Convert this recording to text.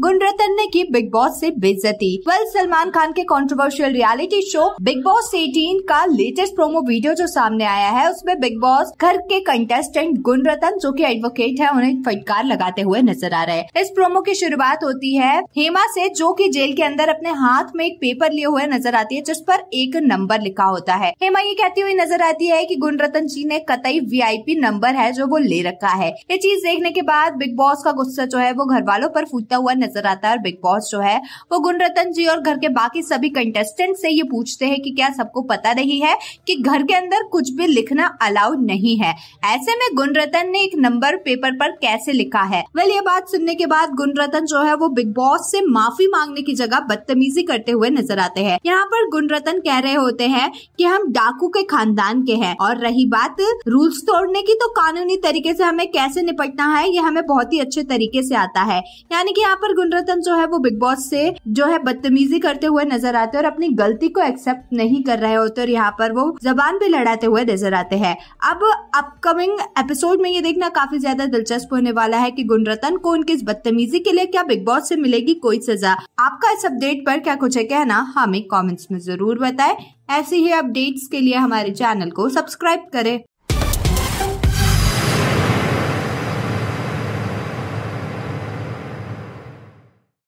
गुणरतन ने की big boss से बेइज्जती वेल सलमान खान के controversial reality show Bigg Boss 18 का लेटेस्ट प्रोमो वीडियो जो सामने आया है उसमें बिग बॉस घर के कंटेस्टेंट गुण रतन जो कि एडवोकेट है उन्हें फटकार लगाते हुए नजर आ रहे हैं इस प्रोमो की शुरुआत होती है हेमा से जो कि जेल के अंदर अपने हाथ में एक पेपर लिए हुए नजर आती है जिस पर एक नंबर लिखा होता है हेमा ये कहती हुई नजर आती है की गुणरतन जी ने कतई वी नंबर है जो वो ले रखा है ये चीज देखने के बाद बिग बॉस का गुस्सा जो है वो घर वालों आरोप फूटता हुआ नजर आता है और बिग बॉस जो है वो गुणरतन जी और घर के बाकी सभी कंटेस्टेंट से ये पूछते हैं कि क्या सबको पता नहीं है कि घर के अंदर कुछ भी लिखना अलाउड नहीं है ऐसे में गुणरतन ने एक नंबर पेपर पर कैसे लिखा है वेल ये बात सुनने के बाद गुणरतन जो है वो बिग बॉस से माफी मांगने की जगह बदतमीजी करते हुए नजर आते हैं यहाँ पर गुणरतन कह रहे होते हैं कि हम डाकू के खानदान के हैं और रही बात रूल्स तोड़ने की तो कानूनी तरीके से हमें कैसे निपटना है ये हमें बहुत ही अच्छे तरीके से आता है यानी कि यहाँ पर पर गुणरत्न जो है वो बिग बॉस से जो है बदतमीजी करते हुए नजर आते और अपनी गलती को एक्सेप्ट नहीं कर रहे होते और यहाँ पर वो जबान भी लड़ाते हुए नजर आते हैं अब अपकमिंग एपिसोड में ये देखना काफी ज्यादा दिलचस्प होने वाला है की गुणरतन को उनकी इस बदतमीजी के लिए क्या बिग बॉस से मिलेगी कोई सजा आपका इस अपडेट पर क्या कुछ है कहना हमें कॉमेंट्स में जरूर बताए ऐसी ही अपडेट्स के लिए हमारे चैनल को सब्सक्राइब करें